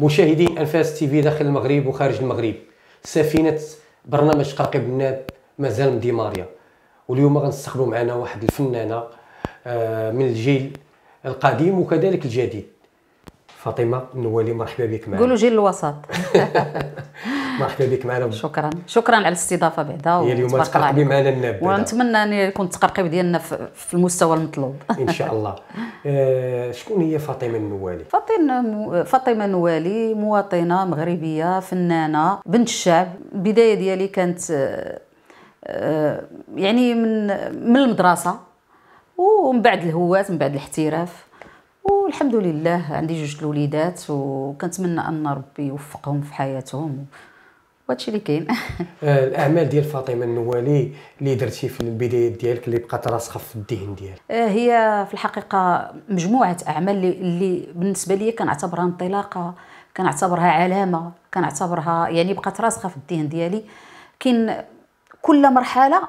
مشاهدي انفاس تي في داخل المغرب وخارج المغرب سفينه برنامج قرقيب الناب مازال مديماريا واليوم غنستقبلوا معنا واحد الفنانه آه، من الجيل القديم وكذلك الجديد فاطمه النوالي مرحبا بك معنا قولوا جيل الوسط مرحبا بك معنا شكرا شكرا على الاستضافه بعدا و اليوم تقرقبي معنا الناب ونتمنى ان يكون التقرقيب ديالنا في المستوى المطلوب ان شاء الله آه، شكون هي فاطمه النوالي فاطمه فاطمه النوالي مواطنه مغربيه فنانه بنت الشعب البدايه ديالي كانت آه، آه، يعني من من المدرسه ومن بعد الهوات من بعد الاحتراف والحمد لله عندي جوج الوليدات وكنتمنى ان ربي يوفقهم في حياتهم وهادشي اللي كاين آه، الاعمال ديال فاطمه النوالي اللي درتي في البدايه ديالك اللي بقات راسخه في الذهن ديالك آه، هي في الحقيقه مجموعه اعمال اللي, اللي بالنسبه لي كنعتبرها انطلاقه كنعتبرها علامه كنعتبرها يعني بقات راسخه في الذهن ديالي كاين كل مرحله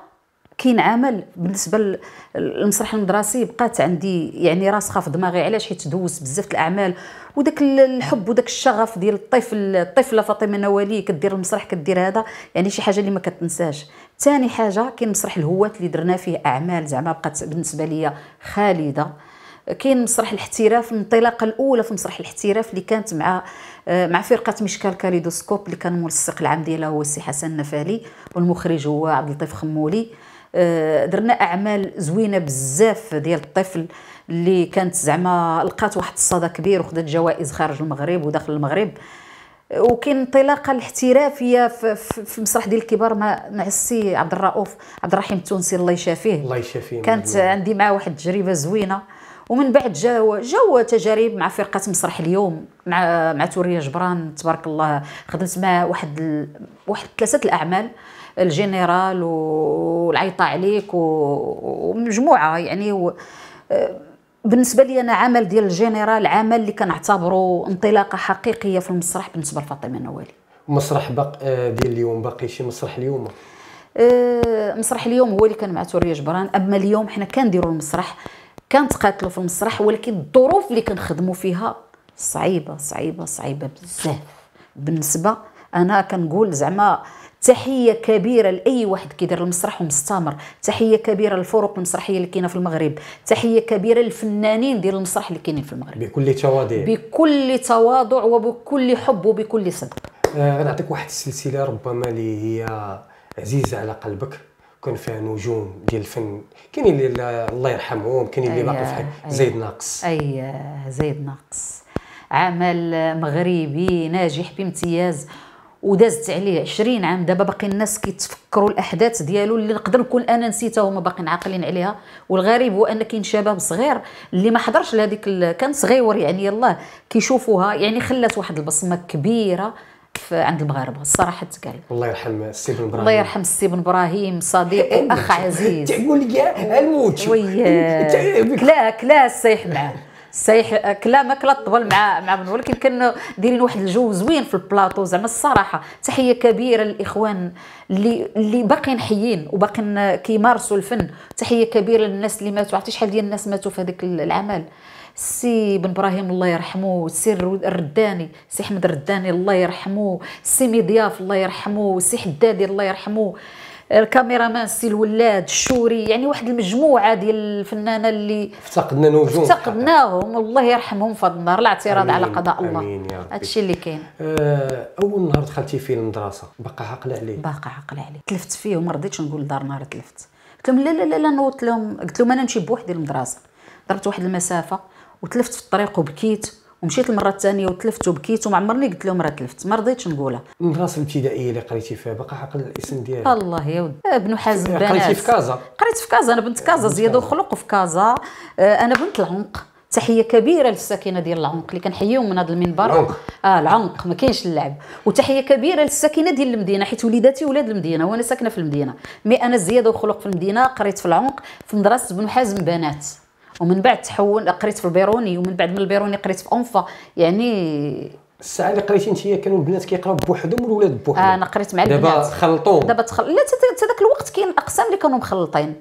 كاين عمل بالنسبه للمسرح المدرسي بقات عندي يعني راسخه في دماغي علاش حيت دوزت بزاف الاعمال وداك الحب وداك الشغف ديال الطفل الطفله فاطمه نوالي كدير المسرح كدير هذا يعني شي حاجه اللي ما كتنساش ثاني حاجه كاين مسرح الهوات اللي درنا فيه اعمال زعما بقات بالنسبه ليا خالده كاين مسرح الاحتراف الانطلاقه الاولى في مسرح الاحتراف اللي كانت مع مع فرقه مشكال كاليدوسكوب اللي كان ملصق العام ديالها هو السي حسن نفالي والمخرج هو عبد اللطيف خمولي آه، درنا اعمال زوينه بزاف ديال الطفل اللي كانت زعما لقات واحد الصدى كبير وخدات جوائز خارج المغرب وداخل المغرب وكاين انطلاقه الاحترافيه في, في مسرح ديال الكبار مع السي عبد الرؤوف عبد الرحيم التونسي الله يشافيه الله يشافيه كانت مجموعة. عندي معاه واحد التجربه زوينه ومن بعد جاو جاو تجارب مع فرقه مسرح اليوم مع مع توريه جبران تبارك الله خدمت معاه واحد ال... واحد ثلاثه الاعمال الجنرال والعيطة عليك ومجموعة يعني و بالنسبة لي أنا عمل ديال الجنرال عمل اللي كنعتبره انطلاقة حقيقية في المسرح بالنسبة لفاطمة نوالي مسرح بق... آه، ديال اليوم باقي شي مسرح اليوم آه، مسرح اليوم هو اللي كان مع توريا جبران اما اليوم حنا كنديروا المسرح كنتقاتلوا في المسرح ولكن الظروف اللي كنخدموا فيها صعيبه صعيبه صعيبه بزاف بالنسبه انا كنقول زعما تحيه كبيره لاي واحد كيدير المسرح ومستمر تحيه كبيره للفرق المسرحيه اللي كاينه في المغرب تحيه كبيره للفنانين ديال المسرح اللي كاينين في المغرب بكل تواضع بكل تواضع وبكل حب وبكل صدق غنعطيك آه واحد السلسله ربما اللي هي عزيزه على قلبك كان فيها نجوم ديال الفن كاينين اللي الله يرحمهم كاين اللي باقي في زيد ناقص اي زيد ناقص عمل مغربي ناجح بامتياز ودازت عليه 20 عام دابا باقي الناس كيتفكروا الاحداث ديالو اللي نقدر نكون انا نسيتها وهما باقيين عاقلين عليها والغريب هو ان كاين شباب صغير اللي ما حضرش لهذيك كان صغير يعني يلاه كيشوفوها يعني خلات واحد البصمه كبيره عند المغاربه الصراحه تقال الله يرحم السي بن ابراهيم الله يرحم السي بن ابراهيم صديق اخ عزيز تقول لي الموت كلاه كلا كلا السيح معاه صحيح كلامك لا طبل مع مع من ولكن كان دايرين واحد الجو زوين في البلاطو زعما الصراحه تحيه كبيره للاخوان اللي اللي باقيين حيين وباقيين كيمارسوا الفن تحيه كبيره للناس اللي ماتوا عرفتي شحال ديال الناس ماتوا في هذاك العمل سي بن ابراهيم الله يرحمه سي الرداني سي احمد الرداني الله يرحمه سي مضياف الله يرحمه سي حدادي الله يرحمه الكاميرامان السي الولاد الشوري يعني واحد المجموعه ديال الفنانه اللي افتقدنا نجوم افتقدناهم الله يرحمهم في النار الاعتراض على قضاء الله امين الشيء اللي كاين آه اول نهار دخلتي فيه المدرسه باقا عاقله عليه باقا عاقله عليه تلفت فيه وما رضيتش نقول دار نهار تلفت قلت لهم لا لا لا, لا لهم قلت لهم انا نمشي بوحدي للمدرسه ضربت واحد المسافه وتلفت في الطريق وبكيت ومشيت المره الثانيه وتلفت وبكيت وما عمرني قلت لهم راه تلفت ما رضيتش نقولها من الابتدائيه اللي قريتي فيها باقا حق الاسم ديالها الله يا ود آه، بن حازم بنات قريتي في كازا قريت في كازا انا بنت كازا زياد وخلق وفي كازا آه، انا بنت العمق تحيه كبيره للساكنه ديال العمق اللي كنحييهم من هذا المنبر العمق اه العمق ما كاينش اللعب وتحيه كبيره للساكنه ديال المدينه حيت وليداتي ولاد المدينه وانا ساكنه في المدينه مي انا زياده وخلق في المدينه قريت في العمق في مدرسه بن حازم بنات ومن بعد تحول قريت في البيروني ومن بعد من البيروني قريت في اونفا يعني الساعه اللي قريتي انت كانوا البنات كيقراو بوحدهم والولاد بوحدهم آه، انا قريت مع البنات دابا خلطوا دابا تخل... لا حتى ذاك الوقت كاين اقسام اللي كانوا مخلطين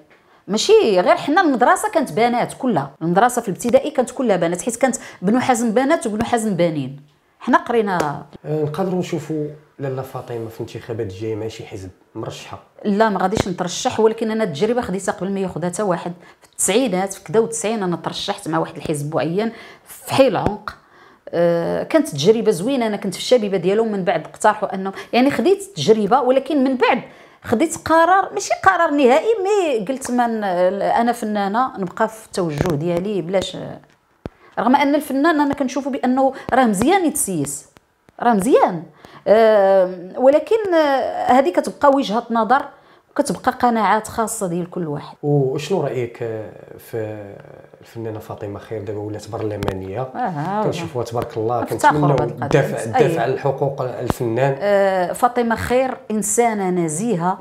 ماشي غير حنا المدرسه كانت بنات كلها المدرسه في الابتدائي كانت كلها بنات حيت كانت بنو حازم بنات وبنو حازم بنين حنا قرينا أه، نقدروا نشوفوا لاله فاطمه في الانتخابات الجايه مع شي حزب مرشحه لا ما غاديش نترشح ولكن انا التجربه خديتها قبل ما ياخذها حتى واحد في التسعينات في كذا وتسعين انا ترشحت مع واحد الحزب معين في حي العمق أه، كانت تجربه زوينه انا كنت في الشبيبه ديالهم من بعد اقترحوا انه يعني خديت تجربه ولكن من بعد خديت قرار ماشي قرار نهائي مي قلت من انا فنانه نبقى في التوجه ديالي بلاش رغم ان الفنان انا كنشوفه بانه راه مزيان يتسيس راه مزيان أه ولكن آه، هذه كتبقى وجهه نظر وكتبقى قناعات خاصه ديال كل واحد وشنو رايك آه، في الفنانه فاطمه خير دابا ولات برلمانيه آه كنشوفوها تبارك الله كنتمناو الدفع الدفع على حقوق الفنان آه فاطمه خير انسانه نزيهه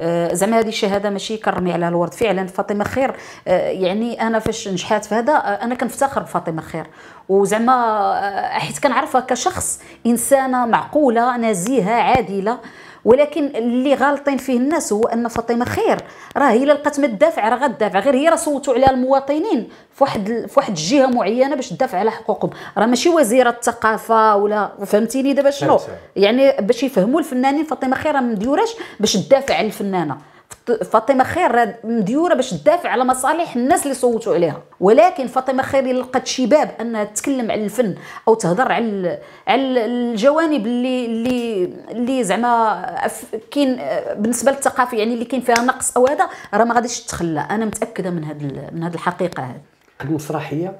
آه، زعما هذه الشهاده ماشي كرمي على الورد فعلا فاطمه خير آه، يعني انا فاش نجحات في هذا آه، انا كنفتخر بفاطمه خير وزعما حيت كنعرفها كشخص انسانه معقوله نزيهه عادله ولكن اللي غالطين فيه الناس هو ان فاطمه خير راه هي لقات ما تدافع راه غدافع غير هي راه صوتوا عليها المواطنين فواحد فواحد الجهه معينه باش تدافع على حقوقهم راه ماشي وزيره الثقافه ولا فهمتيني دابا شنو يعني باش يفهموا الفنانين فاطمه خير ما مديوراش باش تدافع على الفنانه فاطمه خير مديوره باش تدافع على مصالح الناس اللي صوتوا عليها ولكن فاطمه خير لقات شباب انها تتكلم على الفن او تهضر على على الجوانب اللي اللي اللي زعما كاين بالنسبه للثقافه يعني اللي كاين فيها نقص او هذا راه ما غاديش تتخلى انا متاكده من هذه من هذه الحقيقه هذه المسرحيه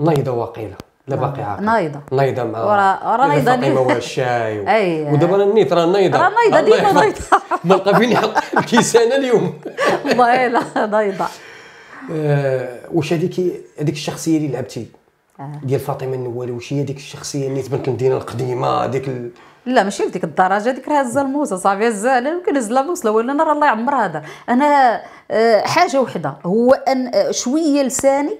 نايضه وقيله لا باقي عاقل نايضه نايضه مع ورا راه نايضه فاطمه الشاي و... اي ودابا انا نيت راه نايضه راه نايضه ديما نايضه ما لقى فين يحط الكيسانه اليوم والله إيه، نايضه آه، واش هذيك هذيك الشخصيه اللي لعبتي آه. ديال فاطمه النوال واش هي هذيك الشخصيه اللي تبان المدينه القديمه هذيك ال... لا ماشي لديك الدرجه هذيك راه هزه الموسى صافي هزه انا يمكن هز لا موسى ولا انا راه الله يعمر هذا انا آه، حاجه وحده هو ان شويه لساني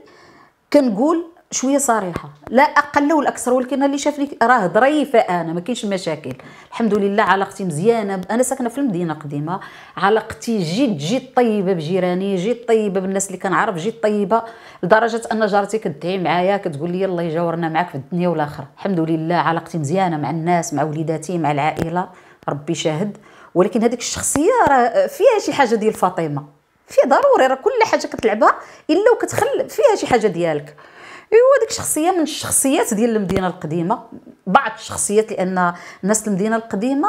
كنقول شويه صريحه لا اقل ولا اكثر ولكن اللي شافني راه ظريفه انا ما كاينش مشاكل الحمد لله علاقتي مزيانه انا ساكنه في المدينه القديمه علاقتي جد جد طيبه بجيراني جد طيبه بالناس اللي كنعرف جد طيبه لدرجه ان جارتي كتدعي معايا كتقول لي الله يجاورنا معاك في الدنيا والاخره الحمد لله علاقتي مزيانه مع الناس مع وليداتي مع العائله ربي شاهد ولكن هذيك الشخصيه راه فيها شي حاجه ديال فاطمه فيها ضروري راه كل حاجه كتلعبها الا وكتخلي فيها شي حاجه ديالك ايوا ديك الشخصيه من الشخصيات ديال المدينه القديمه بعض الشخصيات لان الناس المدينه القديمه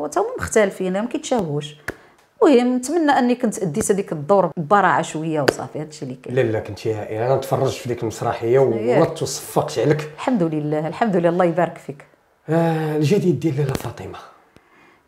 راه تا هما مختلفين ما كيتشابهوش المهم نتمنى اني كنت اديت هذيك الدور ببراعه شويه وصافي هادشي اللي كاين لا لا كنتي هائله انا تفرجت في ديك المسرحيه وما وصفقت عليك الحمد لله الحمد لله الله يبارك فيك آه الجديد ديال لاله فاطمه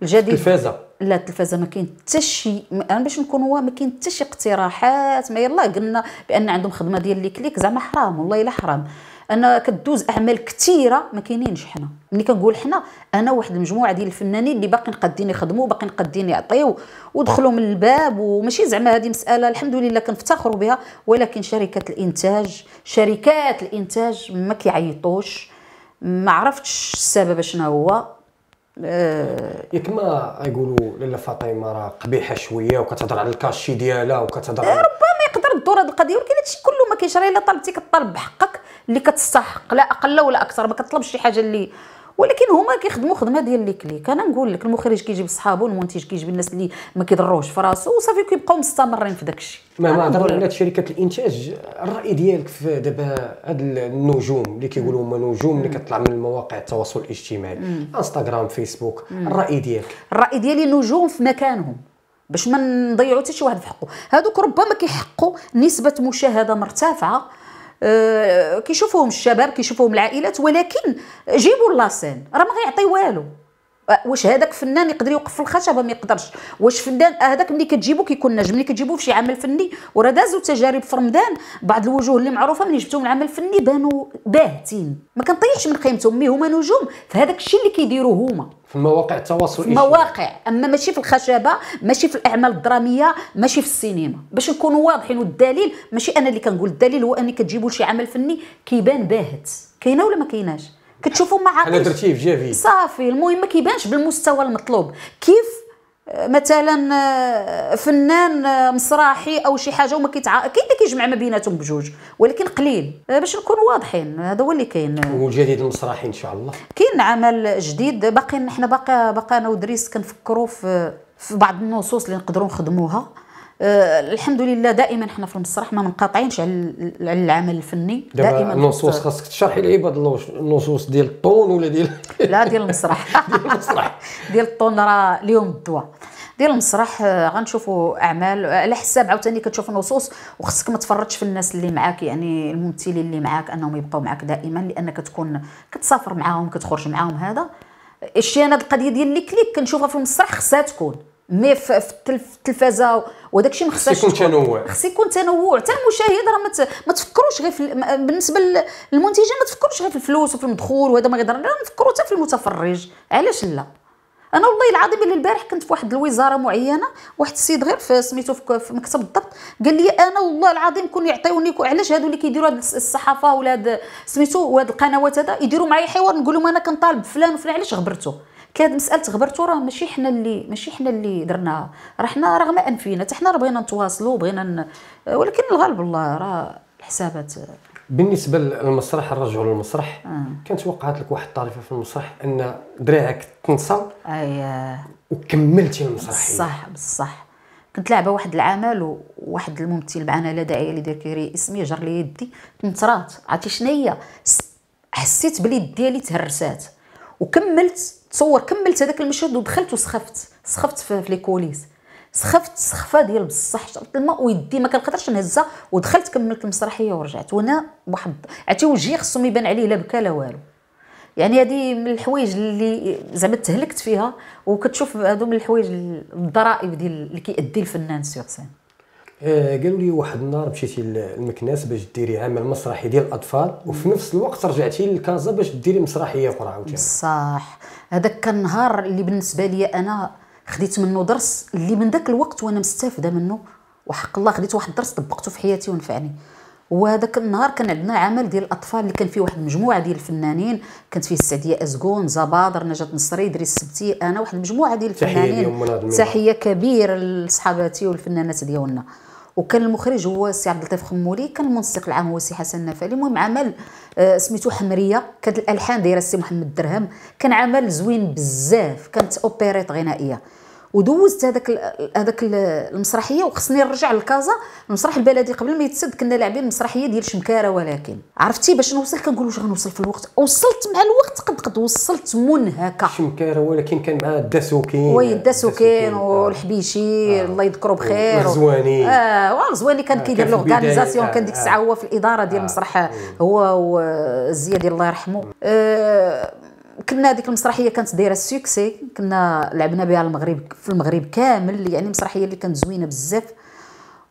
الجديد التلفازه لا التلفازه ما كاين حتى شي انا باش نكون هو ما كاين حتى شي اقتراحات ما يلا قلنا بان عندهم خدمه ديال لي كليك زعما حرام والله الا حرام انا كدوز اعمال كثيره ما كاينينش حنا ملي كنقول حنا انا واحد المجموعه ديال الفنانين اللي باقي نقدين يخدموا باقي نقدين يعطيو ودخلوا من الباب وماشي زعما هذه مساله الحمد لله كنفتخروا بها ولكن شركه الانتاج شركات الانتاج ما كيعيطوش ما عرفتش السبب شنو هو ياك ما يقولوا لاله فاطمه راه قبيحه شويه وكتهضر على الكاشي ديالها وكتهضر إيه، ربما يقدر الدور هذه القضيه ولكن هادشي كله ما كاينش راه الا طلبتي كطالب بحقك اللي كتستحق لا اقل ولا اكثر ما كتطلبش شي حاجه اللي ولكن هما كيخدموا خدمه ديال لي كليك انا نقول لك المخرج كيجيب صحابه المنتج كيجيب الناس اللي ما كيضروش في راسو وصافي كيبقاو مستمرين في داك الشيء ما هضرنا على شركه الانتاج الراي ديالك في دابا هاد النجوم اللي كيقولوا هما نجوم اللي كتطلع من مواقع التواصل الاجتماعي انستغرام فيسبوك الراي ديالك الراي ديالي نجوم في مكانهم باش ما نضيعوا حتى شي واحد في حقه هادوك ربما كيحقوا نسبه مشاهده مرتفعه آه، كيشوفوهم الشباب كيشوفوهم العائلات ولكن جيبوا لاصين راه ما غيعطي والو واش هذاك فنان يقدر يوقف في الخشبه ما يقدرش واش فنان هذاك ملي كتجيبو كيكون نجم ملي كتجيبو في شي عمل فني وراه دازو تجارب في رمضان بعض الوجوه اللي معروفه ملي جبتهم عمل فني بانوا باهتين ما كنطيحش من قيمتهم مي هما نجوم في هذاك الشيء اللي كيديروه هما في مواقع التواصل الاجتماعي مواقع اما ماشي في الخشبه ماشي في الاعمال الدراميه ماشي في السينما باش نكونوا واضحين والدليل ماشي انا اللي كنقول الدليل هو اني كتجيبوا شي عمل فني كيبان باهت كاينه ولا ما كايناش كتشوفوا ما حنا درتيه في جافي صافي المهم ما كيبانش بالمستوى المطلوب كيف آه، مثلا آه، فنان آه، مسرحي او شي حاجه وما كيتع كاين اللي كيجمع ما بيناتهم بجوج ولكن قليل باش نكونوا واضحين هذا هو اللي كاين والجديد المسرحي ان شاء الله كاين عمل جديد باقي حنا باقي باقي انا ودريس كنفكروا في في بعض النصوص اللي نقدروا نخدموها آه، الحمد لله دائما حنا في المسرح ما منقاطعينش على العمل الفني دائما النصوص خاصك تشرحي لعباد النصوص ديال الطون ولا ديال لا ديال المسرح ديال الطون راه اليوم الدواء ديال المسرح آه، غنشوفوا اعمال على حساب عاوتاني كتشوف النصوص وخصك ما تفرطش في الناس اللي معاك يعني الممثلين اللي معاك انهم يبقوا معاك دائما لانك تكون كتسافر معاهم كتخرج معاهم هذا الشيء انا القضيه ديال لي كليك كنشوفها في المسرح خصها تكون مي في التلفازه وداك الشيء ما خصهاش يكون تنوع خص يكون تنوع حتى المشاهد راه ما تفكروش غير في بالنسبه للمنتجه ما تفكروش غير في الفلوس وفي المدخول وهذا ما غير نفكروا حتى في المتفرج علاش لا انا والله العظيم اللي البارح كنت في واحد الوزاره معينه واحد السيد غير في سميتو في مكتب الضبط قال لي انا والله العظيم كون يعطيوني علاش هادو اللي كيديروا هاد الصحافه ولا هاد سميتو وهاد القنوات هذا يديروا معايا حوار نقول لهم انا كنطالب فلان وفلان علاش غبرتو كاد مساله غبرتو راه ماشي حنا اللي ماشي حنا اللي درناها راه حنا رغم انفينا حتى حنا بغينا نتواصلوا بغينا ن... ولكن الغالب والله راه الحسابات بالنسبه للمسرح الرجوع للمسرح آه. كانت وقعت لك واحد الطريفه في المسرح ان دراعك تنسى اييه وكملتي المسرحيه بصح بصح كنت لعبه واحد العمل وواحد الممثل معنا لا داعي لذكر داكيري اسمي جر لي يدي تنترات عرفتي شنو هي حسيت بلي يدي ديالي تهرسات وكملت تصور كملت هذاك المشهد ودخلت وسخفت سخفت في لي كوليس سخفت سخفه ديال بصح شربت الماء ويدي ما كنقدرش نهزها ودخلت كملت المسرحيه ورجعت وانا واحد عرفتي وجهي خصهم يبان عليه لا بكى لا والو يعني هذه من الحوايج اللي زعما تهلكت فيها وكتشوف هادو من الحوايج الضرائب ديال اللي كيأدي الفنان سيغ سين آه قالوا لي واحد النهار مشيتي للمكناس باش ديري عمل مسرحي ديال الاطفال وفي نفس الوقت رجعتي لكازا باش ديري مسرحيه اخرى عاوتاني صح هذاك كان النهار اللي بالنسبه لي انا خديت منه درس اللي من ذاك الوقت وانا مستافده منه وحق الله خديت واحد الدرس طبقته في حياتي ونفعني وهذاك النهار كان عندنا عمل ديال الاطفال اللي كان فيه واحد المجموعه ديال الفنانين كانت فيه السعديه ازكون زبادر نجاة نصري دري السبتي انا واحد المجموعه ديال الفنانين تحيه كبيره لصحاباتي والفنانات ديالنا وكان المخرج هو السي عبد اللطيف خمولي كان المنسق العام هو السي حسن النفالي المهم عمل آه سميتو حمريه كانت الالحان دايره السي محمد درهم كان عمل زوين بزاف كانت اوبيريت غنائيه ودوزت هذاك هذاك المسرحيه وخصني نرجع لكازا المسرح البلدي قبل ما يتسد كنا لاعبين المسرحيه ديال شمكاره ولكن عرفتي باش نوصل كنقول واش غنوصل في الوقت وصلت مع الوقت قد قد وصلت منهكه شمكاره ولكن كان مع الداسوكين وي الداسوكين والحبيشي آه. آه. الله يذكره بخير الزواني اه والزواني كان آه، كيدير لورغانيزاسيون كان ديك آه. الساعه هو في الاداره ديال المسرح هو وزياد الله يرحمه آه كنا هذيك المسرحيه كانت دايره سوكسي كنا لعبنا بها المغرب في المغرب كامل يعني مسرحيه اللي كانت زوينه بزاف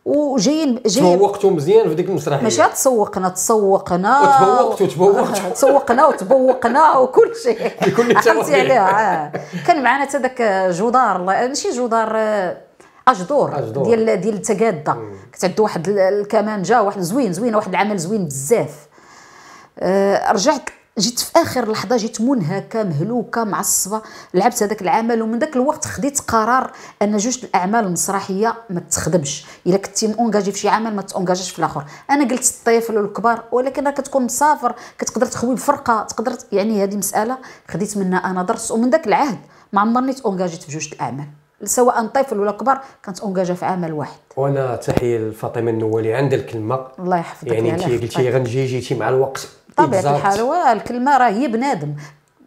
وجايين جايين تسوقتوا مزيان في ديك المسرحيه ماشي تسوقنا تسوقنا وتبوقتوا تبوقتوا تسوقنا وتبوقنا وكل شيء بكل خمسي عليها آه. كان معنا حتى ذاك جودار ماشي جودار آه، اجدور ديال ديال التقاده كنت عنده واحد الكمانجه واحد زوين زوينه واحد العمل زوين بزاف آه، رجعت جيت في اخر لحظه جيت منهكه مهلوكه معصبه لعبت هذاك العمل ومن ذاك الوقت خديت قرار ان جوج الاعمال المسرحيه ما تخدمش الا كنتي مونجاجي في شي عمل ما تونجاجيش في الاخر انا قلت الطفل والكبار ولكن راه كتكون مسافر كتقدر تخوي بفرقه تقدر يعني هذه مساله خديت منها انا درس ومن ذاك العهد ما عمرني تونجاجيت في جوج الاعمال سواء طفل ولا كبار كانت اونجاجا في عمل واحد وانا تحيه لفاطمه النوالي عند الكلمه الله يحفظك يعني انت قلتي غنجي جيتي مع الوقت بطبيعه الحال هو الكلمه راه هي بنادم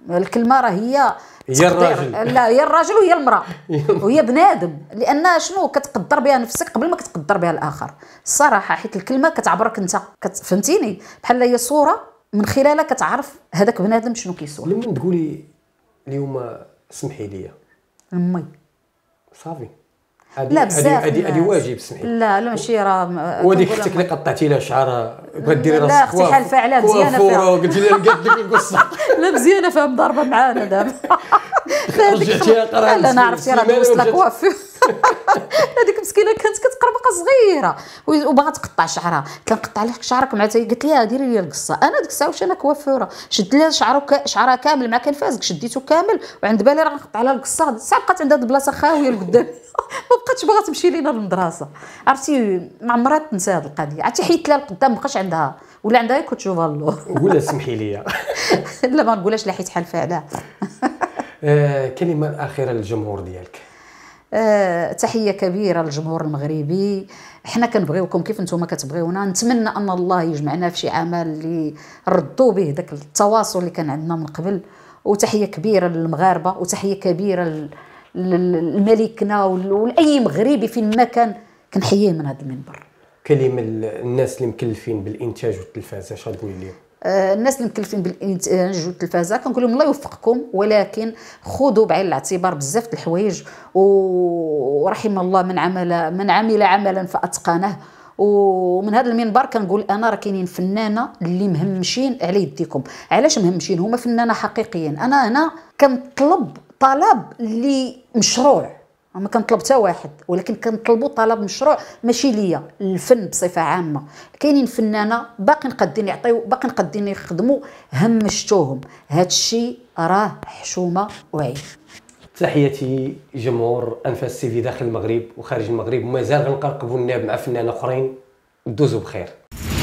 الكلمه راه هي هي الراجل لا هي الراجل وهي المراه وهي بنادم لان شنو كتقدر بها نفسك قبل ما كتقدر بها الاخر الصراحه حيت الكلمه كتعبرك انت فهمتيني بحال هي صوره من خلالها كتعرف هذاك بنادم شنو كيسوى لمن تقولي اليوم سمحي لي امي صافي لا بزاف هذه هذه واجب سمعي لا آه، لا ماشي راه وديك اختك اللي قطعتي لها شعر بغات ديري راسك لا اختي حال فاعله مزيانه فيها قلت لها قالت لك القصه لا مزيانه فيها مضاربه معانا دابا رجعتيها قرا لا انا عرفتي راه دوزت لا كوافير هذيك مسكينه كانت كتقربقه صغيره وباغا تقطع شعرها كنقطع لك شعرك مع قالت لها ديري لي القصه انا ديك الساعه واش انا كوافوره شد لها شعرها شعرها كامل مع كان فازك شديته كامل وعند بالي راه نقطع لها القصه الساعه بقات عندها البلاصه خاويه لقدام ما بقاتش باغا تمشي لينا للمدرسه عرفتي ما عمرها تنسى هذه القضيه عرفتي حيت لها القدام ما بقاش عندها ولا عندها كنت تشوفها اللور ولا سمحي لي لا ما نقولهاش لا حيت حالفه آه، عليها كلمه اخيره للجمهور ديالك آه تحيه كبيره للجمهور المغربي حنا كنبغيوكم كيف نتوما كتبغيونا نتمنى ان الله يجمعنا في شي عمل اللي ردوا به داك التواصل اللي كان عندنا من قبل وتحيه كبيره للمغاربه وتحيه كبيره لملكنا ولاي مغربي فين ما كان كنحييه من هذا المنبر كلمه الناس اللي مكلفين بالانتاج والتلفاز اش غتقول لهم آه، الناس اللي مكلفين بالانتاج والتلفازه كنقول لهم الله يوفقكم ولكن خذوا بعين الاعتبار بزاف الحوايج ورحم الله من عمل من عمل عملا فاتقنه ومن هذا المنبر كنقول انا راه كاينين فنانه اللي مهمشين على يديكم علاش مهمشين هما فنانه حقيقيين انا هنا كنطلب طلب اللي مشروع ما كنطلب حتى واحد ولكن كنطلبوا طلب مشروع ماشي ليا الفن بصفه عامه كاينين فنانه باقي قادين يعطيو باقي قادين يخدموا همشتوهم هذا الشيء راه حشومه وعيب تحياتي جمهور انفاس سيفي داخل المغرب وخارج المغرب ومازال غنقرقبوا الناب مع فنانين اخرين دوزوا بخير